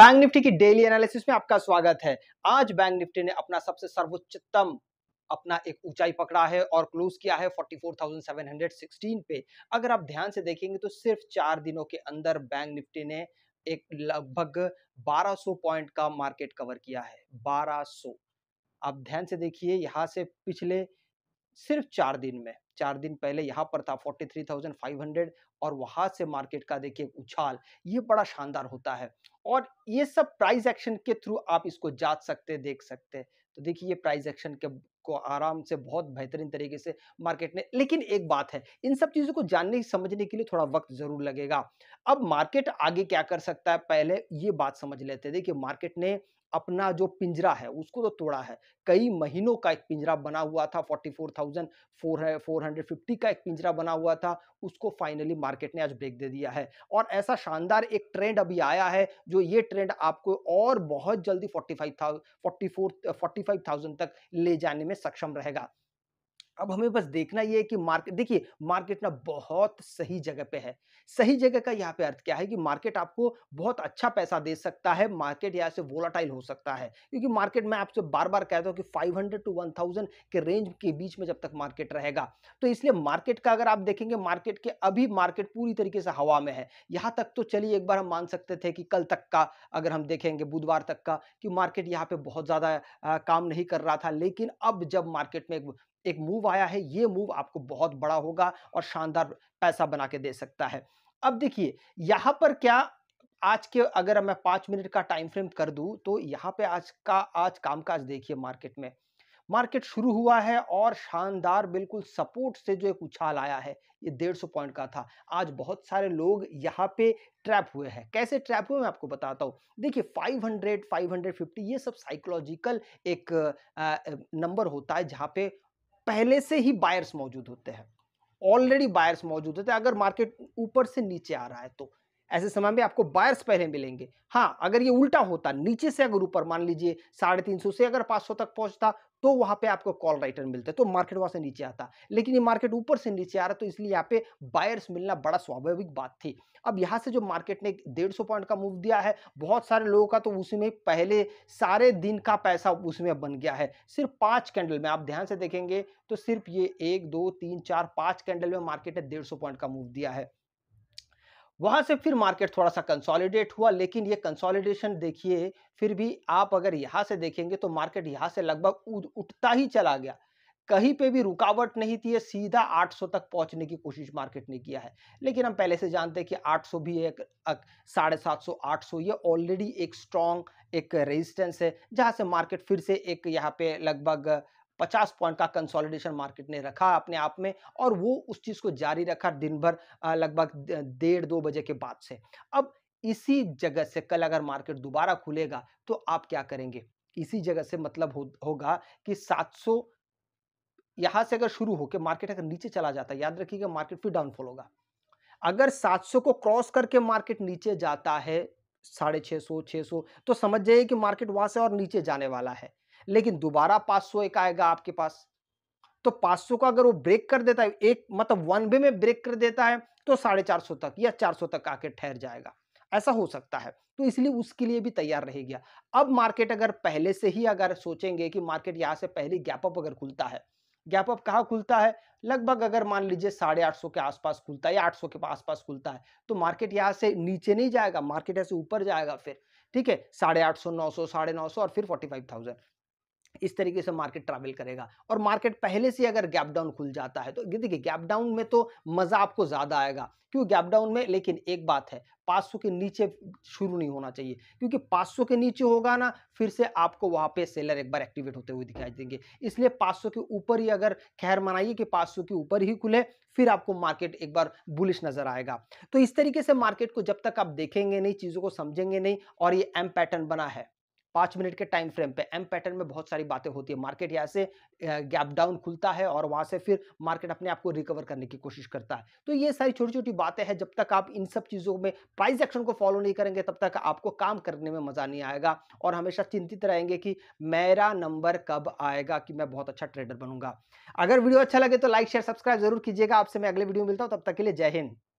bank Nifty की daily analysis में आपका स्वागत है आज बैंक निफ्टी ने अपना सबसे सर्वोच्चतम अपना एक ऊंचाई पकड़ा है और क्लोज किया है 44,716 पे अगर आप ध्यान से देखेंगे तो सिर्फ चार दिनों के अंदर बैंक निफ्टी ने एक लगभग 1200 पॉइंट का मार्केट कवर किया है 1200 आप ध्यान से देखिए यहाँ से पिछले सिर्फ चार दिन में चार दिन पहले यहाँ पर था 43,500 और वहां से मार्केट का देखिए उछाल ये बड़ा शानदार होता है और ये सब प्राइस एक्शन के थ्रू आप इसको जांच सकते देख सकते तो देखिए ये प्राइस एक्शन के को आराम से बहुत बेहतरीन तरीके से मार्केट ने लेकिन एक बात है इन सब चीज़ों को जानने समझने के लिए थोड़ा वक्त ज़रूर लगेगा अब मार्केट आगे क्या कर सकता है पहले ये बात समझ लेते हैं देखिए मार्केट ने अपना जो पिंजरा है उसको तो तोड़ा है कई महीनों का एक पिंजरा बना हुआ था 44,450 का एक पिंजरा बना हुआ था उसको फाइनली मार्केट ने आज ब्रेक दे दिया है और ऐसा शानदार एक ट्रेंड अभी आया है जो ये ट्रेंड आपको और बहुत जल्दी 45,000 44 45,000 तक ले जाने में में सक्षम रहेगा अब हमें बस देखना ये है कि मार्केट देखिए मार्केट ना बहुत सही जगह पे है सही जगह का यहाँ पे अर्थ क्या है कि मार्केट आपको बहुत अच्छा पैसा दे सकता है मार्केट यहाँ से वोलाटाइल हो सकता है क्योंकि मार्केट मैं आपसे बार बार कहता हूँ कि 500 टू 1000 के रेंज के बीच में जब तक मार्केट रहेगा तो इसलिए मार्केट का अगर आप देखेंगे मार्केट के अभी मार्केट पूरी तरीके से हवा में है यहाँ तक तो चलिए एक बार हम मान सकते थे कि कल तक का अगर हम देखेंगे बुधवार तक का कि मार्केट यहाँ पे बहुत ज़्यादा काम नहीं कर रहा था लेकिन अब जब मार्केट में एक एक मूव आया है ये मूव आपको बहुत बड़ा होगा और शानदार पैसा बना के दे सकता है अब देखिए यहाँ पर क्या आज के अगर मैं पाँच मिनट का टाइम फ्रेम कर दूँ तो यहाँ पे आज का आज कामकाज देखिए मार्केट में मार्केट शुरू हुआ है और शानदार बिल्कुल सपोर्ट से जो एक उछाल आया है ये डेढ़ सौ पॉइंट का था आज बहुत सारे लोग यहाँ पे ट्रैप हुए हैं कैसे ट्रैप हुए मैं आपको बताता हूँ देखिए 500 550 ये सब साइकोलॉजिकल एक नंबर होता है जहाँ पे पहले से ही बायर्स मौजूद होते हैं ऑलरेडी बायर्स मौजूद होते हैं अगर मार्केट ऊपर से नीचे आ रहा है तो ऐसे समय में आपको बायर्स पहले मिलेंगे हाँ अगर ये उल्टा होता नीचे से अगर ऊपर मान लीजिए साढ़े तीन सौ से अगर पाँच सौ तक पहुंचता तो वहाँ पे आपको कॉल राइटर मिलते तो मार्केट वहाँ से नीचे आता लेकिन ये मार्केट ऊपर से नीचे आ रहा तो इसलिए यहाँ पे बायर्स मिलना बड़ा स्वाभाविक बात थी अब यहाँ से जो मार्केट ने डेढ़ सौ पॉइंट का मूव दिया है बहुत सारे लोगों का तो उसमें पहले सारे दिन का पैसा उसमें बन गया है सिर्फ पाँच कैंडल में आप ध्यान से देखेंगे तो सिर्फ ये एक दो तीन चार पाँच कैंडल में मार्केट ने डेढ़ पॉइंट का मूव दिया है वहां से फिर मार्केट थोड़ा सा कंसोलिडेट हुआ लेकिन ये कंसोलिडेशन देखिए फिर भी आप अगर यहाँ से देखेंगे तो मार्केट यहाँ से लगभग उठता ही चला गया कहीं पे भी रुकावट नहीं थी सीधा 800 तक पहुंचने की कोशिश मार्केट ने किया है लेकिन हम पहले से जानते हैं कि 800 भी एक साढ़े सात सौ आठ सौ ये ऑलरेडी एक स्ट्रॉन्ग एक रेजिस्टेंस है जहां से मार्केट फिर से एक यहाँ पे लगभग पचास पॉइंट का कंसोलिडेशन मार्केट ने रखा अपने आप में और वो उस चीज़ को जारी रखा दिन भर लगभग डेढ़ दो बजे के बाद से अब इसी जगह से कल अगर मार्केट दोबारा खुलेगा तो आप क्या करेंगे इसी जगह से मतलब हो, होगा कि 700 यहां से अगर शुरू होकर मार्केट अगर नीचे चला जाता है याद रखिएगा मार्केट फिर डाउनफॉल होगा अगर 700 को क्रॉस करके मार्केट नीचे जाता है साढ़े छः सौ छः सौ तो समझ जाइए कि मार्केट वहां से और नीचे जाने वाला है लेकिन दोबारा पाँच सौ एक आएगा आपके पास तो सौ का अगर वो ब्रेक कर देता है एक मतलब वन वे में ब्रेक कर देता है तो साढ़े चार सौ तक या चार सौ तक आके ठहर जाएगा ऐसा हो सकता है तो इसलिए उसके लिए भी तैयार रहेगा अब मार्केट अगर पहले से ही अगर सोचेंगे कि मार्केट यहाँ से पहले गैप अप अगर खुलता है गैप अप कहाँ खुलता है लगभग अगर मान लीजिए साढ़े आठ सौ के आसपास खुलता है या आठ सौ के आसपास खुलता है तो मार्केट यहाँ से नीचे नहीं जाएगा मार्केट यहाँ से ऊपर जाएगा फिर ठीक है साढ़े आठ सौ नौ सौ साढ़े नौ सौ और फिर फोर्टी फाइव थाउजेंड इस तरीके से मार्केट ट्रैवल करेगा और मार्केट पहले से अगर गैप डाउन खुल जाता है तो देखिए गैप डाउन में तो मज़ा आपको ज़्यादा आएगा क्यों गैप डाउन में लेकिन एक बात है 500 के नीचे शुरू नहीं होना चाहिए क्योंकि 500 के नीचे होगा ना फिर से आपको वहां पे सेलर एक बार एक्टिवेट होते हुए दिखाई देंगे इसलिए 500 के ऊपर ही अगर खैर मनाइए कि 500 के ऊपर ही खुले फिर आपको मार्केट एक बार बुलिश नजर आएगा तो इस तरीके से मार्केट को जब तक आप देखेंगे नहीं चीज़ों को समझेंगे नहीं और ये एम पैटर्न बना है पाँच मिनट के टाइम फ्रेम पे एम पैटर्न में बहुत सारी बातें होती है मार्केट यहाँ से गैप डाउन खुलता है और वहाँ से फिर मार्केट अपने आप को रिकवर करने की कोशिश करता है तो ये सारी छोटी छोटी बातें हैं जब तक आप इन सब चीज़ों में प्राइस एक्शन को फॉलो नहीं करेंगे तब तक आपको काम करने में मज़ा नहीं आएगा और हमेशा चिंतित रहेंगे कि मेरा नंबर कब आएगा कि मैं बहुत अच्छा ट्रेडर बनूंगा अगर वीडियो अच्छा लगे तो लाइक शेयर सब्सक्राइब जरूर कीजिएगा आपसे मैं अगले वीडियो मिलता हूँ तब तक के लिए जय हिंद